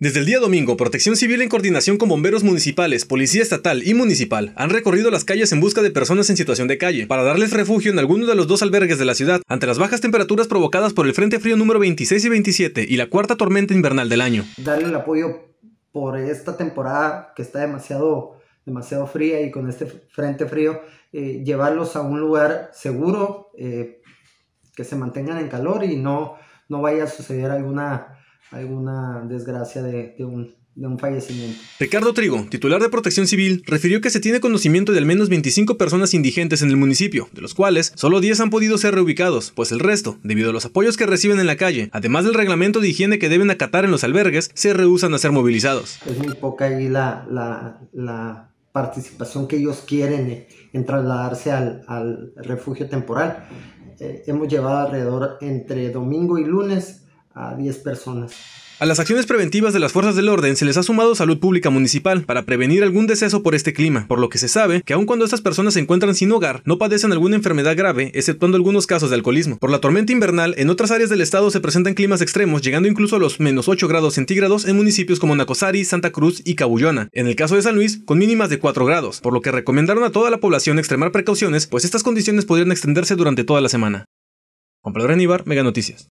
Desde el día domingo, Protección Civil en coordinación con bomberos municipales, policía estatal y municipal han recorrido las calles en busca de personas en situación de calle para darles refugio en alguno de los dos albergues de la ciudad ante las bajas temperaturas provocadas por el Frente Frío número 26 y 27 y la cuarta tormenta invernal del año. Darle el apoyo por esta temporada que está demasiado, demasiado fría y con este Frente Frío, eh, llevarlos a un lugar seguro, eh, que se mantengan en calor y no, no vaya a suceder alguna alguna desgracia de, de un fallecimiento. Ricardo Trigo, titular de Protección Civil, refirió que se tiene conocimiento de al menos 25 personas indigentes en el municipio, de los cuales solo 10 han podido ser reubicados, pues el resto, debido a los apoyos que reciben en la calle, además del reglamento de higiene que deben acatar en los albergues, se rehusan a ser movilizados. Es muy poca ahí la, participación que ellos quieren en trasladarse al, refugio temporal. Eh, hemos llevado alrededor entre domingo y lunes a 10 personas. A las acciones preventivas de las fuerzas del orden se les ha sumado salud pública municipal para prevenir algún deceso por este clima, por lo que se sabe que aun cuando estas personas se encuentran sin hogar, no padecen alguna enfermedad grave, exceptuando algunos casos de alcoholismo. Por la tormenta invernal, en otras áreas del estado se presentan climas extremos, llegando incluso a los menos 8 grados centígrados en municipios como Nacosari, Santa Cruz y Cabullona. En el caso de San Luis, con mínimas de 4 grados, por lo que recomendaron a toda la población extremar precauciones, pues estas condiciones podrían extenderse durante toda la semana. Comprador Aníbar, Mega Noticias.